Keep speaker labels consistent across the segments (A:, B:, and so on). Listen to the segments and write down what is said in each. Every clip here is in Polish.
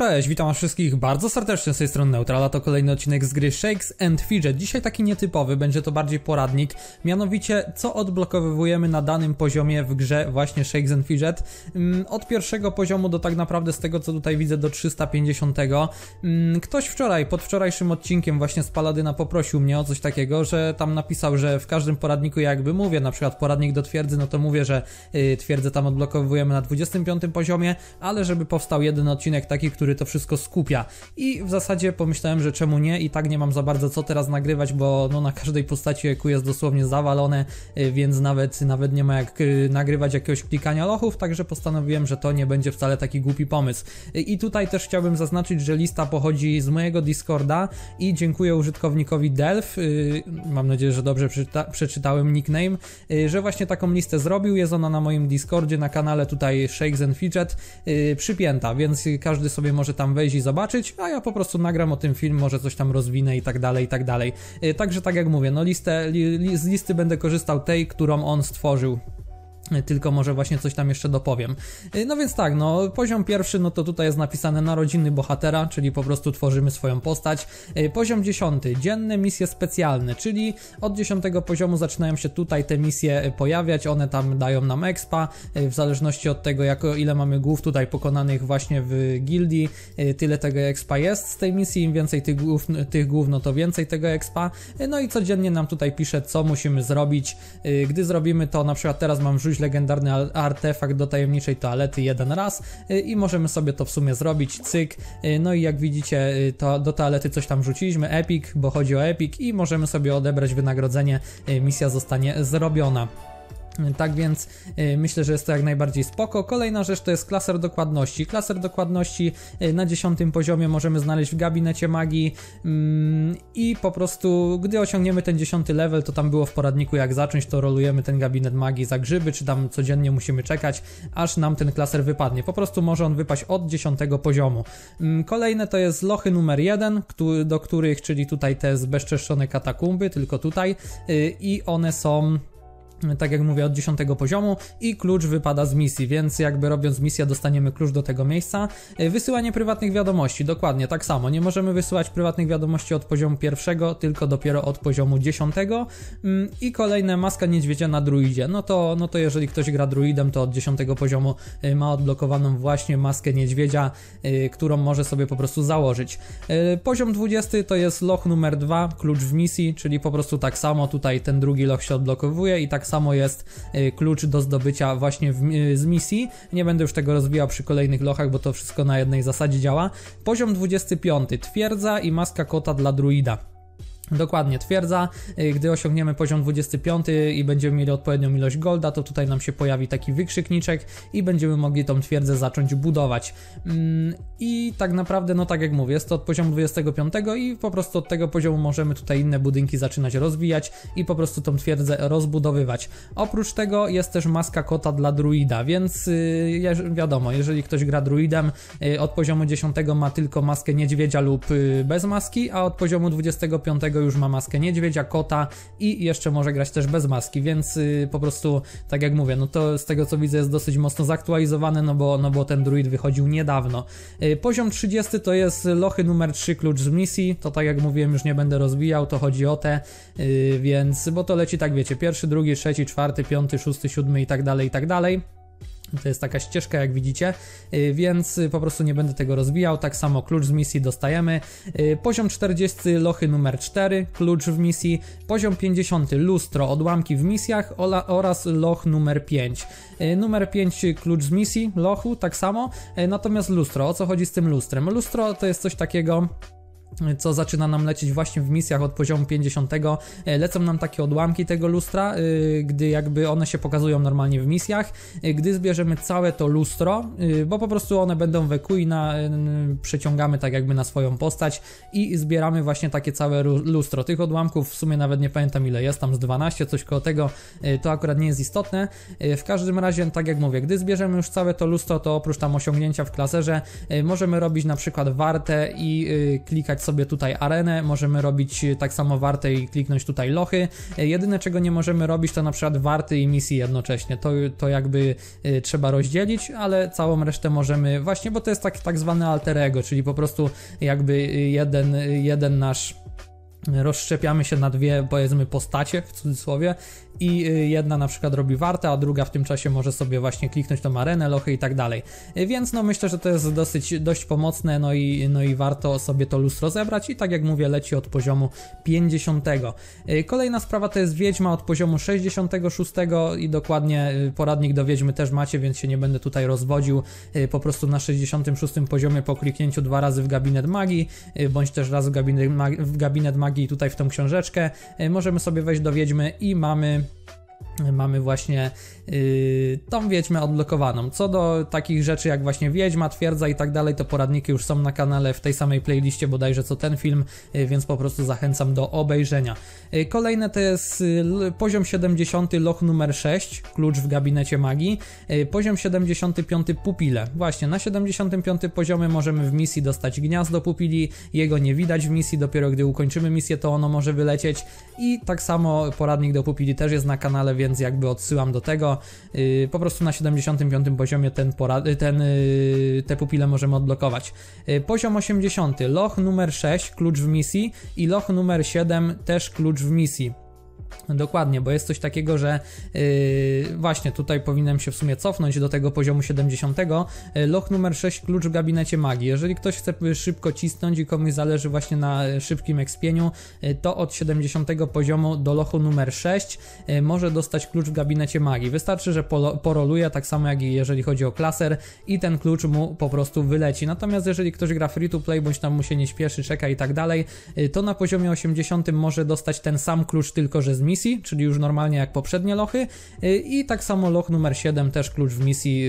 A: Cześć, witam wszystkich bardzo serdecznie z tej strony Neutrala, to kolejny odcinek z gry Shakes and Fidget. Dzisiaj taki nietypowy, będzie to bardziej poradnik, mianowicie co odblokowujemy na danym poziomie w grze właśnie Shakes and Fidget. Mm, od pierwszego poziomu do tak naprawdę z tego co tutaj widzę do 350. Mm, ktoś wczoraj, pod wczorajszym odcinkiem właśnie z Paladyna poprosił mnie o coś takiego, że tam napisał, że w każdym poradniku jakby mówię, na przykład poradnik do twierdzy, no to mówię, że y, twierdzę tam odblokowujemy na 25 poziomie, ale żeby powstał jeden odcinek taki, który który to wszystko skupia. I w zasadzie pomyślałem, że czemu nie i tak nie mam za bardzo co teraz nagrywać, bo no na każdej postaci EQ jest dosłownie zawalone, y, więc nawet, nawet nie ma jak y, nagrywać jakiegoś klikania lochów, także postanowiłem, że to nie będzie wcale taki głupi pomysł. Y, I tutaj też chciałbym zaznaczyć, że lista pochodzi z mojego Discorda i dziękuję użytkownikowi Delf, mam nadzieję, że dobrze przeczyta przeczytałem nickname, że właśnie taką listę zrobił, jest ona na moim Discordzie, na kanale tutaj Shakes and Fidget przypięta, więc każdy sobie może tam wejść i zobaczyć, a ja po prostu nagram o tym film, może coś tam rozwinę i tak dalej, i tak dalej. Y, także tak jak mówię, no listę, li, li, z listy będę korzystał tej, którą on stworzył tylko może właśnie coś tam jeszcze dopowiem. Y, no więc tak, no poziom pierwszy, no to tutaj jest napisane narodziny bohatera, czyli po prostu tworzymy swoją postać. Y, poziom dziesiąty, dzienne misje specjalne, czyli od dziesiątego poziomu zaczynają się tutaj te misje y, pojawiać, one tam dają nam expa, w zależności od tego jak, ile mamy głów tutaj pokonanych właśnie w gildii, tyle tego expa jest z tej misji, im więcej tych głów, tych głów no to więcej tego expa, no i codziennie nam tutaj pisze co musimy zrobić, gdy zrobimy to, na przykład teraz mam rzucić już legendarny artefakt do tajemniczej toalety jeden raz y, i możemy sobie to w sumie zrobić, cyk. Y, no i jak widzicie, y, to do toalety coś tam rzuciliśmy, epic, bo chodzi o epic i możemy sobie odebrać wynagrodzenie, misja zostanie zrobiona. Tak więc y, myślę, że jest to jak najbardziej spoko. Kolejna rzecz to jest klaser dokładności. Klaser dokładności y, na dziesiątym poziomie możemy znaleźć w gabinecie magii mm, i po prostu gdy osiągniemy ten dziesiąty level, to tam było w poradniku jak zacząć, to rolujemy ten gabinet magii za grzyby, czy tam codziennie musimy czekać, aż nam ten klaser wypadnie. Po prostu może on wypaść od dziesiątego poziomu. Mm, kolejne to jest lochy numer jeden, do których, czyli tutaj te zbezczeszczone katakumby, tylko tutaj y, i one są tak jak mówię, od 10 poziomu i klucz wypada z misji, więc jakby robiąc misję dostaniemy klucz do tego miejsca. E, wysyłanie prywatnych wiadomości, dokładnie tak samo. Nie możemy wysyłać prywatnych wiadomości od poziomu pierwszego, tylko dopiero od poziomu 10. Mm, I kolejne maska niedźwiedzia na druidzie. No to, no to jeżeli ktoś gra druidem, to od 10 poziomu e, ma odblokowaną właśnie maskę niedźwiedzia, e, którą może sobie po prostu założyć. Poziom 20 to jest loch numer 2, klucz w misji, czyli po prostu tak samo tutaj ten drugi loch się odblokowuje i tak tak samo jest e, klucz do zdobycia właśnie w, e, z misji. Nie będę już tego rozwijał przy kolejnych lochach, bo to wszystko na jednej zasadzie działa. Poziom 25. Twierdza i maska kota dla druida. Dokładnie, twierdza, y, gdy osiągniemy poziom 25 i będziemy mieli odpowiednią ilość golda, to tutaj nam się pojawi taki wykrzykniczek i będziemy mogli tą twierdzę zacząć budować. Mm, I tak naprawdę, no tak jak mówię, jest to od poziomu 25 i po prostu od tego poziomu możemy tutaj inne budynki zaczynać rozwijać i po prostu tą twierdzę rozbudowywać. Oprócz tego jest też maska kota dla druida, więc y, wiadomo, jeżeli ktoś gra druidem, y, od poziomu 10 ma tylko maskę niedźwiedzia lub bez maski, a od poziomu 25 tego już ma maskę niedźwiedzia, kota i jeszcze może grać też bez maski, więc y, po prostu, tak jak mówię, no to z tego co widzę jest dosyć mocno zaktualizowane, no bo, no bo ten druid wychodził niedawno. Y, poziom 30 to jest lochy numer 3 klucz z misji, to tak jak mówiłem już nie będę rozwijał, to chodzi o te, y, więc, bo to leci tak wiecie, pierwszy, drugi, trzeci, czwarty, piąty, szósty, siódmy i tak dalej, i tak dalej to jest taka ścieżka, jak widzicie, y, więc y, po prostu nie będę tego rozbijał. Tak samo klucz z misji dostajemy. Y, poziom 40 lochy numer 4, klucz w misji. Poziom 50 lustro, odłamki w misjach oraz loch numer 5. Numer 5 klucz z misji, lochu, tak samo. Natomiast lustro, o co chodzi z tym lustrem? Lustro to jest coś takiego co zaczyna nam lecieć właśnie w misjach od poziomu 50. E, lecą nam takie odłamki tego lustra, e, gdy jakby one się pokazują normalnie w misjach. E, gdy zbierzemy całe to lustro, bo po prostu one będą we na przeciągamy tak jakby na swoją postać i zbieramy właśnie takie całe lustro. Tych odłamków w sumie nawet nie pamiętam ile jest, tam z 12, coś koło tego, to akurat nie jest istotne. W każdym razie, tak jak mówię, gdy zbierzemy już całe to lustro, to oprócz tam osiągnięcia w klaserze możemy robić na przykład wartę i klikać sobie tutaj arenę, możemy robić e, tak samo warty i kliknąć tutaj lochy. E, jedyne czego nie możemy robić to na przykład warty i misji jednocześnie, to, to jakby e, trzeba rozdzielić, ale całą resztę możemy właśnie, bo to jest tak, tak zwane alter ego, czyli po prostu jakby jeden, jeden nasz rozszczepiamy się na dwie, powiedzmy, postacie w cudzysłowie i y, jedna na przykład robi wartę, a druga w tym czasie może sobie właśnie kliknąć tą arenę, lochy i tak dalej. Y, więc no myślę, że to jest dosyć, dość pomocne, no i, no i warto sobie to lustro zebrać i tak jak mówię, leci od poziomu 50. Y, kolejna sprawa to jest Wiedźma od poziomu 66 i dokładnie poradnik do Wiedźmy też macie, więc się nie będę tutaj rozwodził. Po prostu na 66 poziomie po kliknięciu dwa razy w gabinet magii, bądź też raz w gabinet, w gabinet magii magii tutaj w tą książeczkę. E, możemy sobie wejść do Wiedźmy i mamy mamy właśnie yy, tą wiedźmę odblokowaną. Co do takich rzeczy jak właśnie Wiedźma, Twierdza i tak dalej, to poradniki już są na kanale w tej samej playliście bodajże co ten film, yy, więc po prostu zachęcam do obejrzenia. Yy, kolejne to jest yy, poziom 70, loch numer 6, klucz w gabinecie magii, yy, poziom 75, pupile. Właśnie, na 75 poziomie możemy w misji dostać gniazdo pupili, jego nie widać w misji, dopiero gdy ukończymy misję to ono może wylecieć i tak samo poradnik do pupili też jest na kanale, więc więc jakby odsyłam do tego. Y, po prostu na 75 poziomie ten, porad- ten y, te pupile możemy odblokować. Y, poziom 80, loch numer 6, klucz w misji i loch numer 7 też klucz w misji. Dokładnie, bo jest coś takiego, że yy, właśnie tutaj powinienem się w sumie cofnąć do tego poziomu 70. Yy, loch numer 6, klucz w gabinecie magii. Jeżeli ktoś chce szybko cisnąć i komuś zależy właśnie na e, szybkim ekspieniu, yy, to od 70 poziomu do lochu numer 6 yy, e, może dostać klucz w gabinecie magii. Wystarczy, że polo, poroluje, tak samo jak i jeżeli chodzi o klaser i ten klucz mu po prostu wyleci. Natomiast jeżeli ktoś gra free to play, bądź tam mu się nie śpieszy, czeka i tak dalej, to na poziomie 80 może dostać ten sam klucz, tylko że z misji, czyli już normalnie jak poprzednie lochy y, i tak samo loch numer 7 też klucz w misji,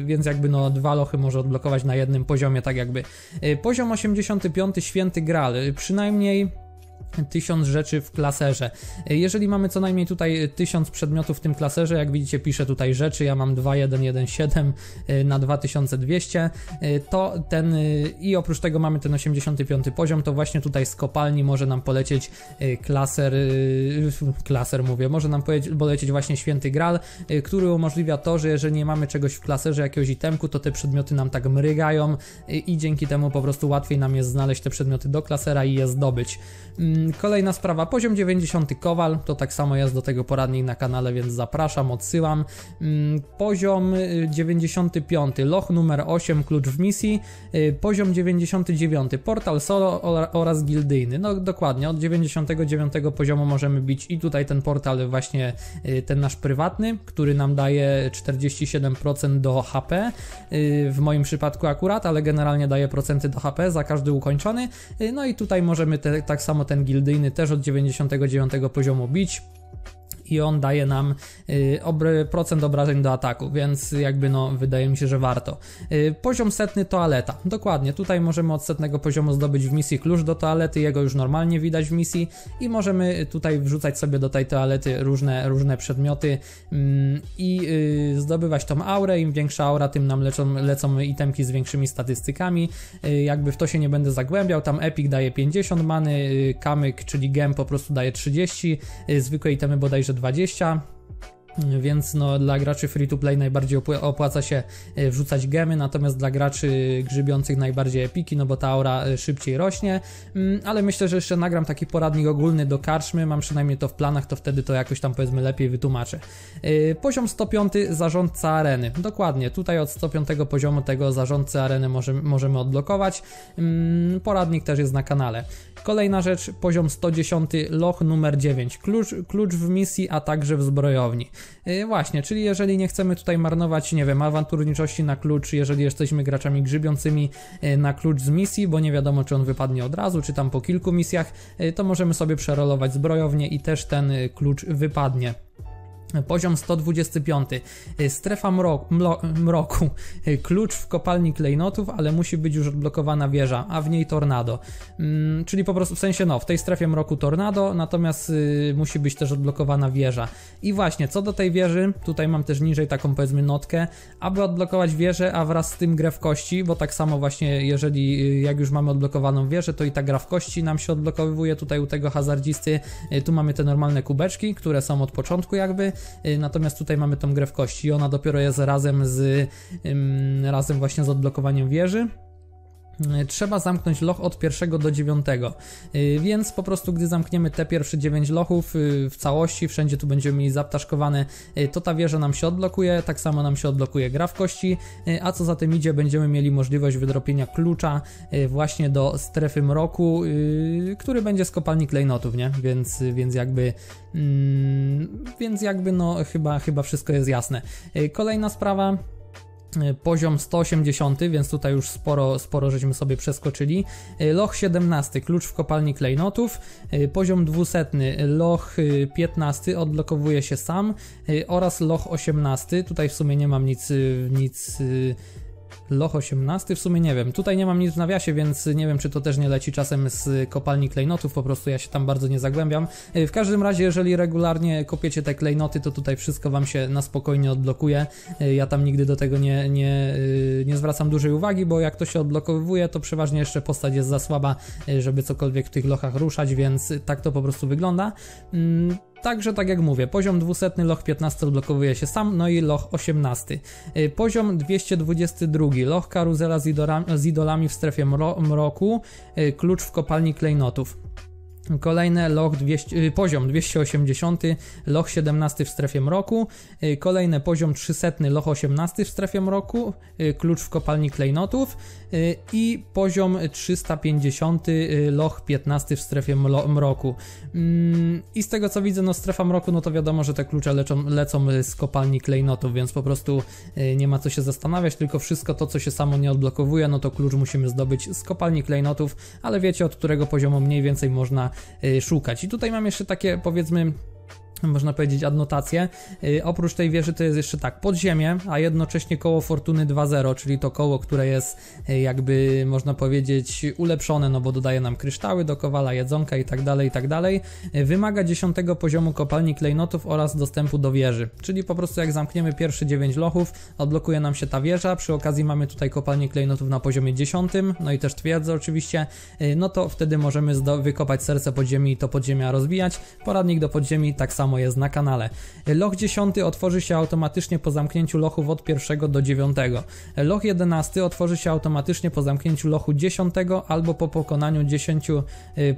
A: y, więc jakby no dwa lochy może odblokować na jednym poziomie tak jakby. Y, poziom 85 Święty Graal, przynajmniej 1000 rzeczy w klaserze. Jeżeli mamy co najmniej tutaj 1000 przedmiotów w tym klaserze, jak widzicie piszę tutaj rzeczy, ja mam 2117 y, na 2200, y, to ten y, i oprócz tego mamy ten 85 poziom, to właśnie tutaj z kopalni może nam polecieć klaser, klaser mówię, może nam polecieć właśnie Święty Graal, który umożliwia to, że jeżeli nie mamy czegoś w klaserze, jakiegoś itemku, to te przedmioty nam tak mrygają i dzięki temu po prostu łatwiej nam jest znaleźć te przedmioty do klasera i je zdobyć. Mm, Mm, kolejna sprawa, poziom 90 Kowal, to tak samo jest do tego poradnik na kanale, więc zapraszam, odsyłam. Mm, poziom 95 y, Loch numer 8, klucz w misji. Y, poziom 99 Portal Solo oraz gildyjny. No dokładnie, od 99 poziomu możemy bić i tutaj ten portal właśnie y, ten nasz prywatny, który nam daje 47% do HP. W moim przypadku akurat, ale generalnie daje procenty do HP za każdy ukończony. No i tutaj możemy te, tak samo ten gildyjny też od 99 poziomu bić, i on daje nam y, procent obrażeń do ataku, więc jakby no wydaje mi się, że warto. Y, poziom setny toaleta. Dokładnie, tutaj możemy od setnego poziomu zdobyć w misji klucz do toalety, jego już normalnie widać w misji i możemy tutaj wrzucać sobie do tej toalety różne, różne przedmioty mm, i y, zdobywać tą aurę. Im większa aura, tym nam lecą lecą itemki z większymi statystykami. Jakby w to się nie będę zagłębiał, tam Epic daje 50 many, Kamyk, czyli Gem po prostu daje 30, zwykłe itemy bodajże 2020 więc no, dla graczy free to play najbardziej opłaca się e, wrzucać gemy, natomiast dla graczy grzybiących najbardziej epiki, no bo ta aura e, szybciej rośnie. Mm, ale myślę, że jeszcze nagram taki poradnik ogólny do karczmy, mam przynajmniej to w planach, to wtedy to jakoś tam powiedzmy lepiej wytłumaczę. E, poziom 105 zarządca areny. Dokładnie, tutaj od 105 poziomu tego zarządcy areny możemy, odblokować. Mm, poradnik też jest na kanale. Kolejna rzecz, poziom 110 loch numer 9. Klucz, klucz w misji, a także w zbrojowni. E, właśnie, czyli jeżeli nie chcemy tutaj marnować, nie wiem, awanturniczości na klucz, jeżeli jesteśmy graczami grzybiącymi e, na klucz z misji, bo nie wiadomo, czy on wypadnie od razu, czy tam po kilku misjach, e, to możemy sobie przerolować zbrojownię i też ten klucz wypadnie. Poziom 125. Y, strefa mrok, mroku. Y, klucz w kopalni klejnotów, ale musi być już odblokowana wieża, a w niej tornado. Mm, czyli po prostu w sensie no, w tej strefie mroku tornado, natomiast y, musi być też odblokowana wieża. I właśnie, co do tej wieży, tutaj mam też niżej taką powiedzmy notkę, aby odblokować wieżę, a wraz z tym grę w kości, bo tak samo właśnie jeżeli jak już mamy odblokowaną wieżę, to i ta gra w kości nam się odblokowuje tutaj u tego hazardzisty. tu mamy te normalne kubeczki, które są od początku jakby Y, natomiast tutaj mamy tą grę w kości i ona dopiero jest razem z, razem właśnie z odblokowaniem wieży. Y, trzeba zamknąć loch od pierwszego do dziewiątego. Y, więc po prostu, gdy zamkniemy te pierwsze dziewięć lochów y, w całości, wszędzie tu będziemy mieli zaptaszkowane, to ta wieża nam się odblokuje, tak samo nam się odblokuje gra w kości, a co za tym idzie, będziemy mieli możliwość wydropienia klucza właśnie do strefy mroku, który będzie z kopalni klejnotów, nie? Więc, więc jakby Mm, więc jakby no chyba, chyba wszystko jest jasne. Kolejna sprawa, E, poziom 180, więc tutaj już sporo, sporo żeśmy sobie przeskoczyli. E, loch 17, klucz w kopalni klejnotów. E, poziom 200, loch 15 odblokowuje się sam oraz loch 18. Tutaj w sumie nie mam nic, nic Loch 18, w sumie nie wiem. Tutaj nie mam nic w nawiasie, więc nie wiem, czy to też nie leci czasem z kopalni klejnotów, po prostu ja się tam bardzo nie zagłębiam. E, w każdym razie, jeżeli regularnie kopiecie te klejnoty, to tutaj wszystko wam się na spokojnie odblokuje. E, ja tam nigdy do tego nie, nie, e, nie zwracam dużej uwagi, bo jak to się odblokowuje, to przeważnie jeszcze postać jest za słaba, żeby cokolwiek w tych lochach ruszać, więc tak to po prostu wygląda. Mm, Także tak jak mówię, poziom 200, loch 15 odblokowuje się sam, no i loch 18. Y, poziom 222, loch karuzela z idolami, w strefie mro, mroku, y, klucz w kopalni klejnotów. Kolejne loch 200, y, poziom 280, loch 17 w strefie mroku, y, kolejne poziom 300, loch 18 w strefie mroku, y, klucz w kopalni klejnotów i poziom 350, loch 15 w strefie mroku. Mm, I z tego co widzę, no strefa mroku, no to wiadomo, że te klucze leczą, lecą z kopalni klejnotów, więc po prostu nie ma co się zastanawiać, tylko wszystko to, co się samo nie odblokowuje, no to klucz musimy zdobyć z kopalni klejnotów, ale wiecie od którego poziomu mniej więcej można Y, szukać. I tutaj mam jeszcze takie, powiedzmy, można powiedzieć, adnotację. Y, oprócz tej wieży to jest jeszcze tak, podziemie, a jednocześnie koło Fortuny 2.0, czyli to koło, które jest y, jakby, można powiedzieć, ulepszone, no bo dodaje nam kryształy do kowala, jedzonka i tak dalej, i tak dalej. Y, wymaga 10 poziomu kopalni klejnotów oraz dostępu do wieży, czyli po prostu jak zamkniemy pierwsze 9 lochów, odblokuje nam się ta wieża, przy okazji mamy tutaj kopalnię klejnotów na poziomie 10, no i też twierdzę oczywiście, no to wtedy możemy wykopać serce podziemi i to podziemia rozbijać. Poradnik do podziemi tak samo samo jest na kanale. Loch 10 otworzy się automatycznie po zamknięciu lochów od 1 do 9. Loch 11 otworzy się automatycznie po zamknięciu lochu 10 albo po pokonaniu 10 y,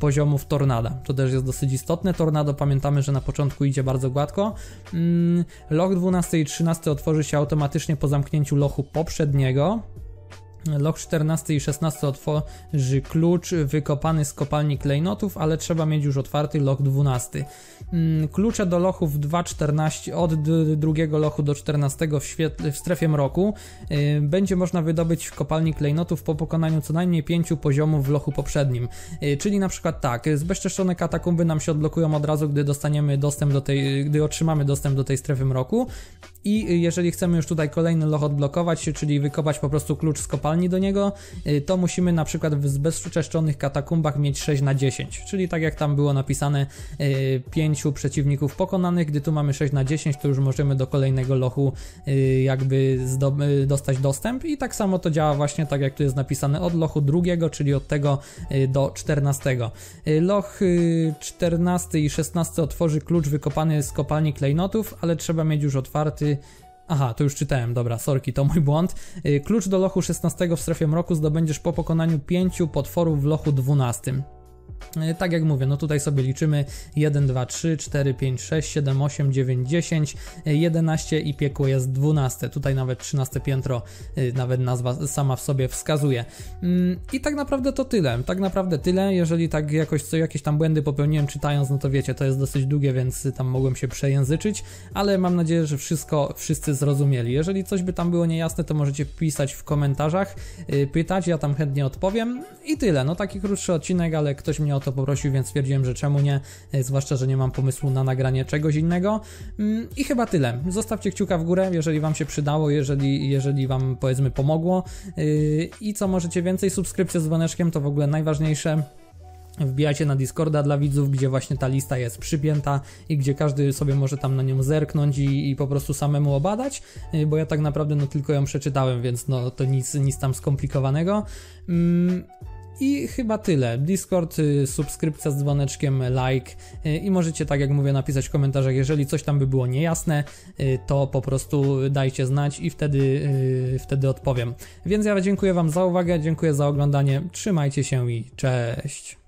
A: poziomów tornada. To też jest dosyć istotne. Tornado pamiętamy, że na początku idzie bardzo gładko. Mm, loch 12 i 13 otworzy się automatycznie po zamknięciu lochu poprzedniego, Lok 14 i 16 otworzy klucz wykopany z kopalni klejnotów, ale trzeba mieć już otwarty lok 12. Mm, klucze do lochów 2.14 od drugiego lochu do 14 w, w strefie mroku y, będzie można wydobyć w kopalni klejnotów po pokonaniu co najmniej 5 poziomów w lochu poprzednim. Y, czyli na przykład tak, zbezczeszczone katakumby nam się odblokują od razu, gdy dostaniemy dostęp do tej, gdy otrzymamy dostęp do tej strefy mroku i jeżeli chcemy już tutaj kolejny loch odblokować, czyli wykopać po prostu klucz z kopalni do niego, y, to musimy na przykład w zbezczeszczonych katakumbach mieć 6 na 10, czyli tak jak tam było napisane, 5 y, przeciwników pokonanych, gdy tu mamy 6 na 10, to już możemy do kolejnego lochu y, jakby dostać dostęp i tak samo to działa właśnie tak jak tu jest napisane od lochu drugiego, czyli od tego do 14. Loch 14 i 16 otworzy klucz wykopany z kopalni klejnotów, ale trzeba mieć już otwarty niestety Aha, to już czytałem, dobra, sorki, to mój błąd. Y, klucz do lochu 16 w strefie mroku zdobędziesz po pokonaniu pięciu potworów w lochu 12. E, tak jak mówię, no tutaj sobie liczymy 1, 2, 3, 4, 5, 6, 7, 8, 9, 10, 11 i piekło jest 12. Tutaj nawet 13 piętro, e, nawet nazwa sama w sobie wskazuje. Mm, I tak naprawdę to tyle. Tak naprawdę tyle. Jeżeli tak jakoś co jakieś tam błędy popełniłem czytając, no to wiecie, to jest dosyć długie, więc tam mogłem się przejęzyczyć, ale mam nadzieję, że wszystko wszyscy zrozumieli. Jeżeli coś by tam było niejasne, to możecie pisać w komentarzach, e, pytać, ja tam chętnie odpowiem. I tyle. No taki krótszy odcinek, ale ktoś mnie o to poprosił, więc stwierdziłem, że czemu nie, e, zwłaszcza, że nie mam pomysłu na nagranie czegoś innego. Mm, I chyba tyle. Zostawcie kciuka w górę, jeżeli Wam się przydało, jeżeli, jeżeli Wam powiedzmy pomogło. E, I co możecie więcej, subskrypcja z dzwoneczkiem to w ogóle najważniejsze. wbijacie na Discorda dla widzów, gdzie właśnie ta lista jest przypięta i gdzie każdy sobie może tam na nią zerknąć i, i, po prostu samemu obadać, e, bo ja tak naprawdę no tylko ją przeczytałem, więc no to nic, nic tam skomplikowanego. Mm. I chyba tyle. Discord, y, subskrypcja z dzwoneczkiem, like y, i możecie, tak jak mówię, napisać w komentarzach, jeżeli coś tam by było niejasne, y, to po prostu dajcie znać i wtedy, wtedy odpowiem. Więc ja dziękuję Wam za uwagę, dziękuję za oglądanie, trzymajcie się i cześć!